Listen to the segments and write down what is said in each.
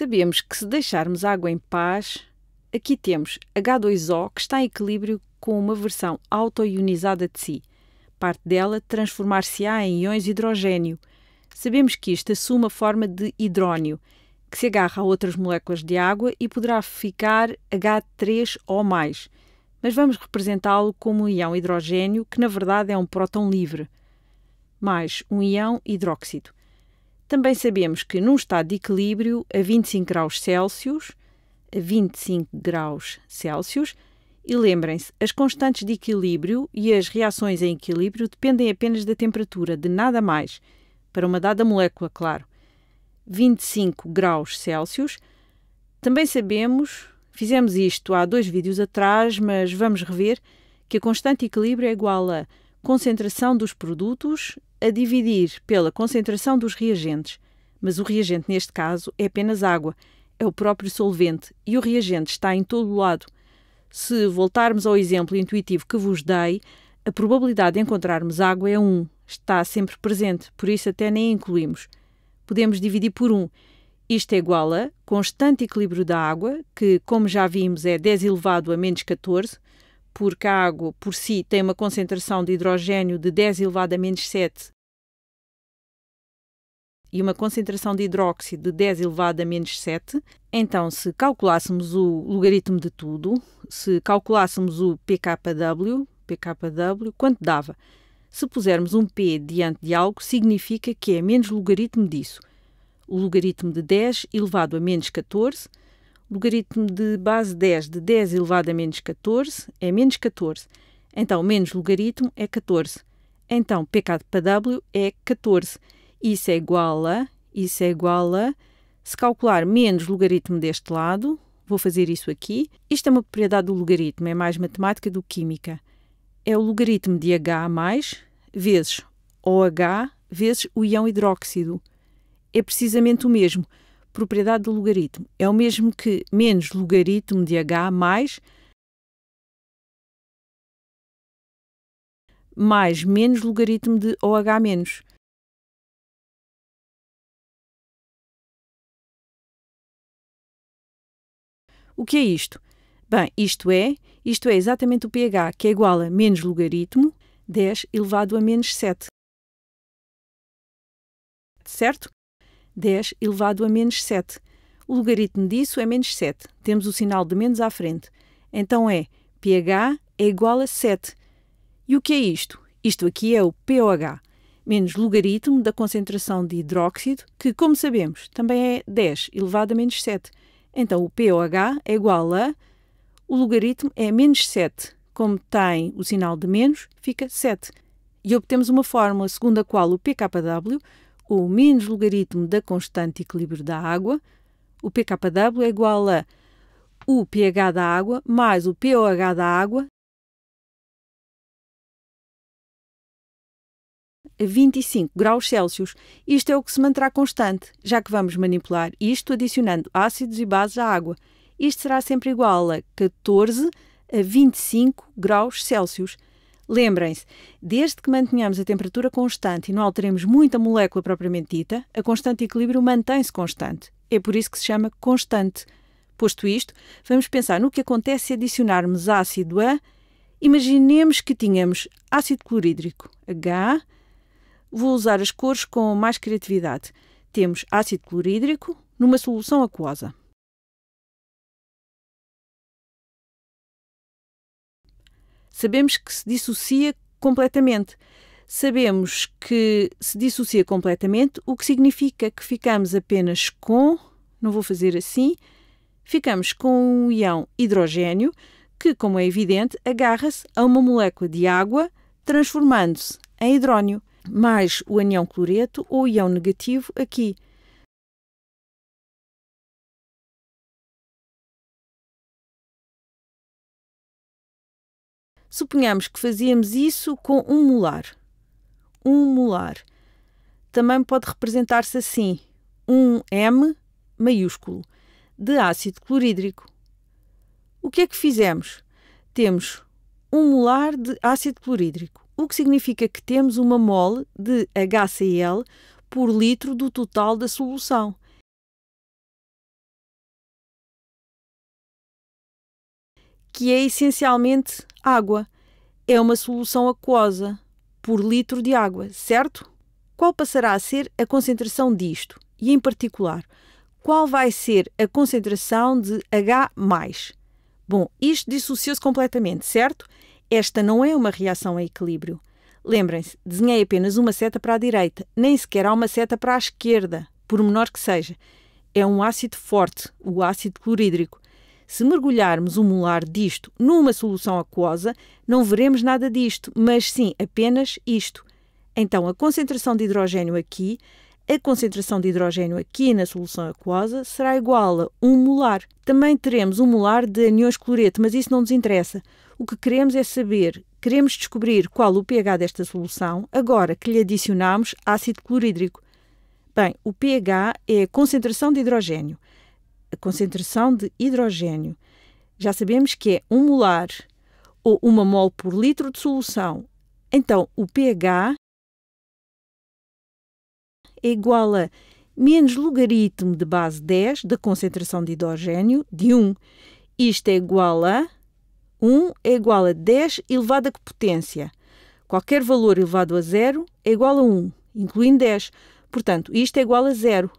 Sabemos que se deixarmos a água em paz, aqui temos H2O que está em equilíbrio com uma versão autoionizada de si. Parte dela transformar-se-á em íons hidrogênio. Sabemos que isto assume a forma de hidrónio, que se agarra a outras moléculas de água e poderá ficar H3O+, mas vamos representá-lo como um ião hidrogênio, que na verdade é um próton livre, mais um ião hidróxido. Também sabemos que, num estado de equilíbrio, a 25 graus Celsius, a 25 graus Celsius, e lembrem-se, as constantes de equilíbrio e as reações em equilíbrio dependem apenas da temperatura, de nada mais, para uma dada molécula, claro. 25 graus Celsius. Também sabemos, fizemos isto há dois vídeos atrás, mas vamos rever, que a constante de equilíbrio é igual a concentração dos produtos a dividir pela concentração dos reagentes, mas o reagente neste caso é apenas água, é o próprio solvente e o reagente está em todo o lado. Se voltarmos ao exemplo intuitivo que vos dei, a probabilidade de encontrarmos água é 1, está sempre presente, por isso até nem incluímos. Podemos dividir por 1. Isto é igual a constante equilíbrio da água, que, como já vimos, é 10 elevado a menos 14, porque a água por si tem uma concentração de hidrogênio de 10 elevado a menos 7 e uma concentração de hidróxido de 10 elevado a menos 7, então se calculássemos o logaritmo de tudo, se calculássemos o pkw, pkw, quanto dava? Se pusermos um p diante de algo, significa que é menos logaritmo disso. O logaritmo de 10 elevado a menos 14 Logaritmo de base 10 de 10 elevado a menos 14 é menos 14. Então, menos logaritmo é 14. Então, pk para W é 14. Isso é igual a, isso é igual a, se calcular menos logaritmo deste lado, vou fazer isso aqui. Isto é uma propriedade do logaritmo, é mais matemática do que química. É o logaritmo de H mais vezes OH vezes o ião hidróxido. É precisamente o mesmo propriedade do logaritmo. É o mesmo que menos logaritmo de h mais mais menos logaritmo de OH menos. O que é isto? Bem, isto é, isto é exatamente o pH, que é igual a menos logaritmo 10 elevado a menos 7. Certo? 10 elevado a menos 7. O logaritmo disso é menos 7. Temos o sinal de menos à frente. Então é pH é igual a 7. E o que é isto? Isto aqui é o pOH, menos logaritmo da concentração de hidróxido, que, como sabemos, também é 10 elevado a menos 7. Então o pOH é igual a. O logaritmo é menos 7. Como tem o sinal de menos, fica 7. E obtemos uma fórmula segundo a qual o pKw ou menos logaritmo da constante equilíbrio da água, o pKw é igual a o pH da água mais o pOH da água a 25 graus Celsius. Isto é o que se manterá constante, já que vamos manipular isto adicionando ácidos e bases à água. Isto será sempre igual a 14 a 25 graus Celsius. Lembrem-se, desde que mantenhamos a temperatura constante e não alteremos muito a molécula propriamente dita, a constante de equilíbrio mantém-se constante. É por isso que se chama constante. Posto isto, vamos pensar no que acontece se adicionarmos ácido a. Imaginemos que tínhamos ácido clorídrico, H. Vou usar as cores com mais criatividade. Temos ácido clorídrico numa solução aquosa. Sabemos que se dissocia completamente. Sabemos que se dissocia completamente, o que significa que ficamos apenas com, não vou fazer assim, ficamos com um ião hidrogênio que, como é evidente, agarra-se a uma molécula de água, transformando-se em hidrónio, mais o anião cloreto ou ião negativo aqui. Suponhamos que fazíamos isso com um molar. Um molar. Também pode representar-se assim: um M maiúsculo de ácido clorídrico. O que é que fizemos? Temos um molar de ácido clorídrico, o que significa que temos uma mole de HCl por litro do total da solução. Que é essencialmente Água é uma solução aquosa por litro de água, certo? Qual passará a ser a concentração disto? E, em particular, qual vai ser a concentração de H? Bom, isto dissociou-se completamente, certo? Esta não é uma reação a equilíbrio. Lembrem-se, desenhei apenas uma seta para a direita, nem sequer há uma seta para a esquerda, por menor que seja. É um ácido forte, o ácido clorídrico. Se mergulharmos o molar disto numa solução aquosa, não veremos nada disto, mas sim apenas isto. Então, a concentração de hidrogênio aqui, a concentração de hidrogênio aqui na solução aquosa será igual a 1 molar. Também teremos 1 molar de anions cloreto, mas isso não nos interessa. O que queremos é saber, queremos descobrir qual o pH desta solução, agora que lhe adicionamos ácido clorídrico. Bem, o pH é a concentração de hidrogênio a concentração de hidrogênio. Já sabemos que é 1 molar ou 1 mol por litro de solução. Então, o pH é igual a menos logaritmo de base 10 da concentração de hidrogênio de 1. Isto é igual a 1 é igual a 10 elevado a que potência. Qualquer valor elevado a 0 é igual a 1, incluindo 10. Portanto, isto é igual a 0.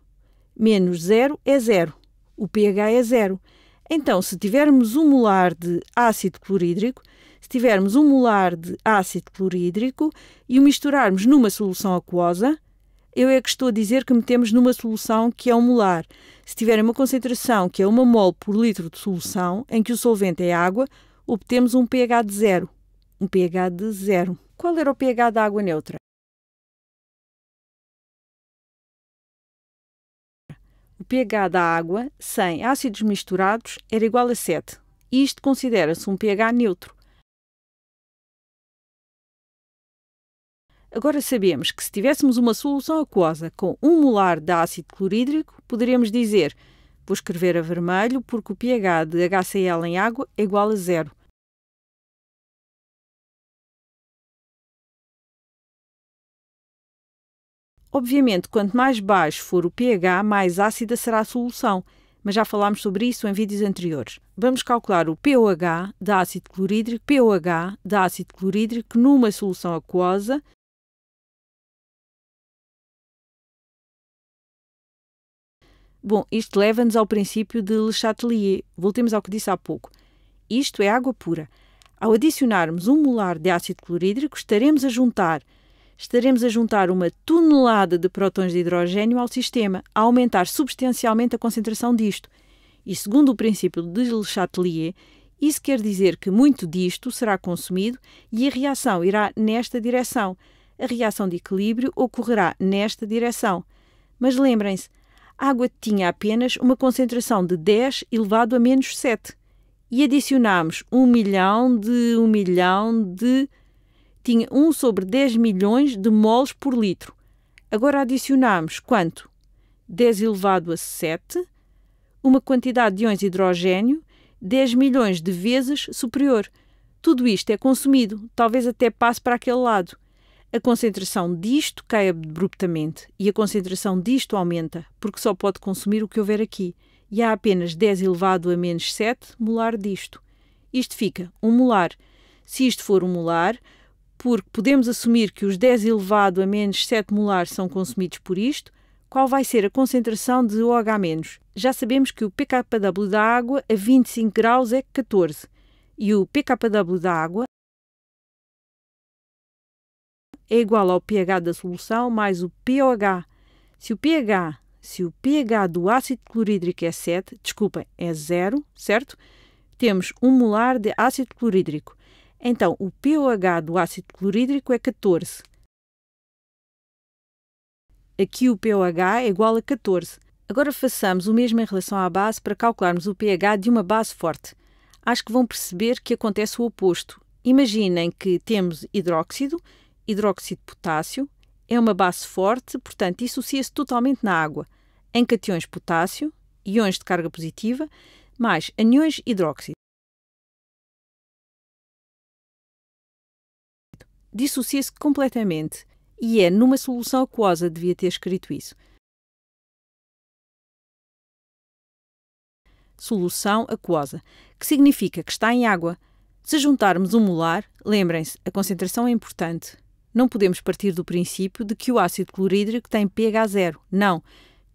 Menos 0 é 0 o pH é zero. Então, se tivermos um molar de ácido clorídrico, se tivermos um molar de ácido clorídrico e o misturarmos numa solução aquosa, eu é que estou a dizer que metemos numa solução que é um molar. Se tiver uma concentração que é uma mol por litro de solução, em que o solvente é água, obtemos um pH de zero. Um pH de zero. Qual era o pH da água neutra? o pH da água sem ácidos misturados era igual a 7. Isto considera-se um pH neutro. Agora sabemos que se tivéssemos uma solução aquosa com 1 molar de ácido clorídrico, poderíamos dizer, vou escrever a vermelho porque o pH de HCl em água é igual a zero. Obviamente, quanto mais baixo for o pH, mais ácida será a solução, mas já falámos sobre isso em vídeos anteriores. Vamos calcular o pOH de ácido clorídrico, pOH de ácido clorídrico numa solução aquosa, Bom, isto leva-nos ao princípio de Le Chatelier. Voltemos ao que disse há pouco. Isto é água pura. Ao adicionarmos um molar de ácido clorídrico, estaremos a juntar estaremos a juntar uma tonelada de prótons de hidrogênio ao sistema, a aumentar substancialmente a concentração disto. E segundo o princípio de Le Chatelier, isso quer dizer que muito disto será consumido e a reação irá nesta direção. A reação de equilíbrio ocorrerá nesta direção. Mas lembrem-se, a água tinha apenas uma concentração de 10 elevado a menos 7. E adicionámos um milhão de um milhão de tinha 1 sobre 10 milhões de moles por litro. Agora adicionamos quanto? 10 elevado a 7, uma quantidade de íons hidrogênio 10 milhões de vezes superior. Tudo isto é consumido, talvez até passe para aquele lado. A concentração disto cai abruptamente e a concentração disto aumenta, porque só pode consumir o que houver aqui. E há apenas 10 elevado a menos 7 molar disto. Isto fica 1 um molar. Se isto for 1 um molar, porque podemos assumir que os 10 elevado a menos 7 molar são consumidos por isto, qual vai ser a concentração de OH-? Já sabemos que o pKw da água a 25 graus é 14 e o pKw da água é igual ao pH da solução mais o pOH. Se o pH, se o pH do ácido clorídrico é 7, desculpa, é 0, certo? Temos 1 molar de ácido clorídrico. Então, o pH do ácido clorídrico é 14. Aqui o pH é igual a 14. Agora façamos o mesmo em relação à base para calcularmos o pH de uma base forte. Acho que vão perceber que acontece o oposto. Imaginem que temos hidróxido, hidróxido de potássio, é uma base forte, portanto, dissocia-se totalmente na água, em cations potássio, iões de carga positiva, mais anions hidróxido. dissocia-se completamente. E é numa solução aquosa devia ter escrito isso. Solução aquosa, que significa que está em água. Se juntarmos um molar, lembrem-se, a concentração é importante. Não podemos partir do princípio de que o ácido clorídrico tem pH zero. Não.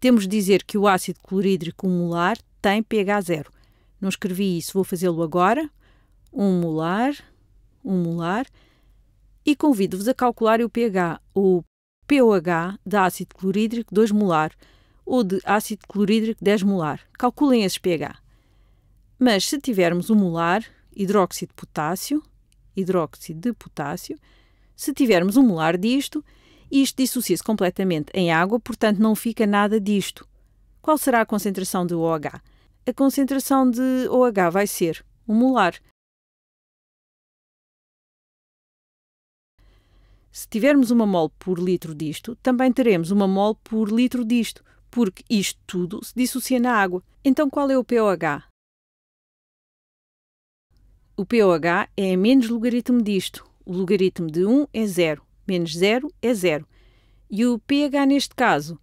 Temos de dizer que o ácido clorídrico molar tem pH zero. Não escrevi isso, vou fazê-lo agora. Um molar, um molar, e convido-vos a calcular o pH, o pOH de ácido clorídrico 2 molar ou de ácido clorídrico 10 molar. Calculem esses pH. Mas se tivermos um molar, hidróxido de potássio, hidróxido de potássio, se tivermos um molar disto, isto dissocia-se completamente em água, portanto não fica nada disto. Qual será a concentração de OH? A concentração de OH vai ser um molar. Se tivermos uma mol por litro disto, também teremos uma mol por litro disto, porque isto tudo se dissocia na água. Então qual é o pOH? O pOH é menos logaritmo disto. O logaritmo de 1 é 0, menos 0 é 0. E o pH neste caso,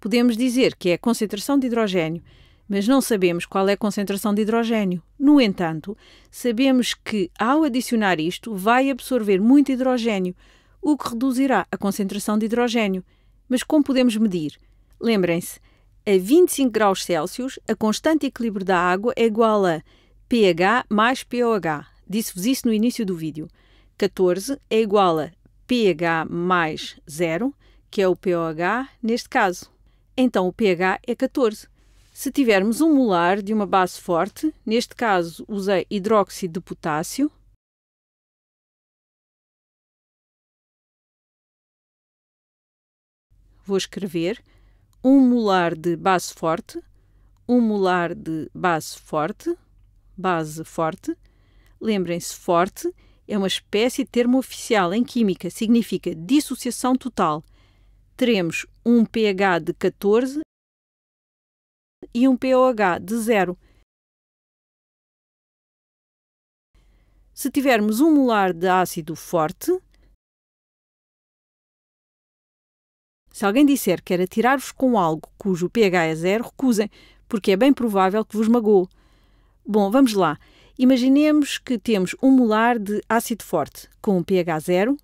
podemos dizer que é a concentração de hidrogênio, mas não sabemos qual é a concentração de hidrogênio. No entanto, sabemos que ao adicionar isto vai absorver muito hidrogênio, o que reduzirá a concentração de hidrogênio. Mas como podemos medir? Lembrem-se, a 25 graus Celsius, a constante equilíbrio da água é igual a pH mais pOH. Disse-vos isso no início do vídeo. 14 é igual a pH mais 0, que é o pOH neste caso. Então o pH é 14. Se tivermos um molar de uma base forte, neste caso usei hidróxido de potássio, vou escrever um molar de base forte, um molar de base forte, base forte. Lembrem-se, forte é uma espécie de termo oficial em química, significa dissociação total. Teremos um pH de 14 e um pOH de 0. Se tivermos um molar de ácido forte, Se alguém disser que era tirar-vos com algo cujo pH é zero, recusem, porque é bem provável que vos magoe. Bom, vamos lá. Imaginemos que temos um molar de ácido forte com pH zero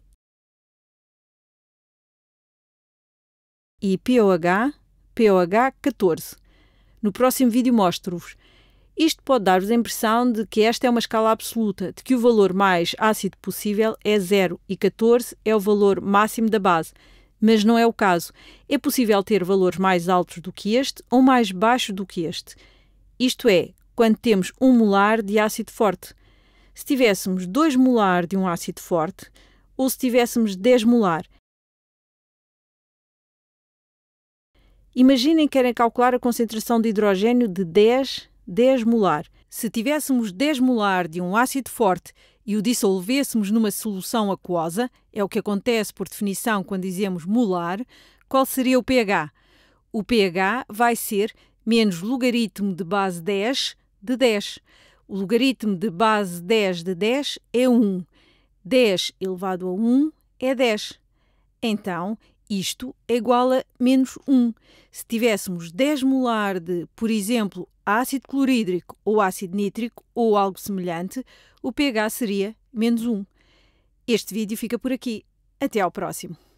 e POH, POH 14. No próximo vídeo mostro-vos. Isto pode dar-vos a impressão de que esta é uma escala absoluta, de que o valor mais ácido possível é zero e 14 é o valor máximo da base mas não é o caso. É possível ter valores mais altos do que este ou mais baixos do que este. Isto é, quando temos um molar de ácido forte. Se tivéssemos 2 molar de um ácido forte, ou se tivéssemos 10 molar. Imaginem que querem calcular a concentração de hidrogênio de 10, 10 molar. Se tivéssemos 10 molar de um ácido forte e o dissolvêssemos numa solução aquosa, é o que acontece por definição quando dizemos molar, qual seria o pH? O pH vai ser menos logaritmo de base 10 de 10. O logaritmo de base 10 de 10 é 1. 10 elevado a 1 é 10. Então, isto é igual a menos 1. Se tivéssemos 10 molar de, por exemplo, ácido clorídrico ou ácido nítrico ou algo semelhante, o pH seria menos 1. Este vídeo fica por aqui. Até ao próximo!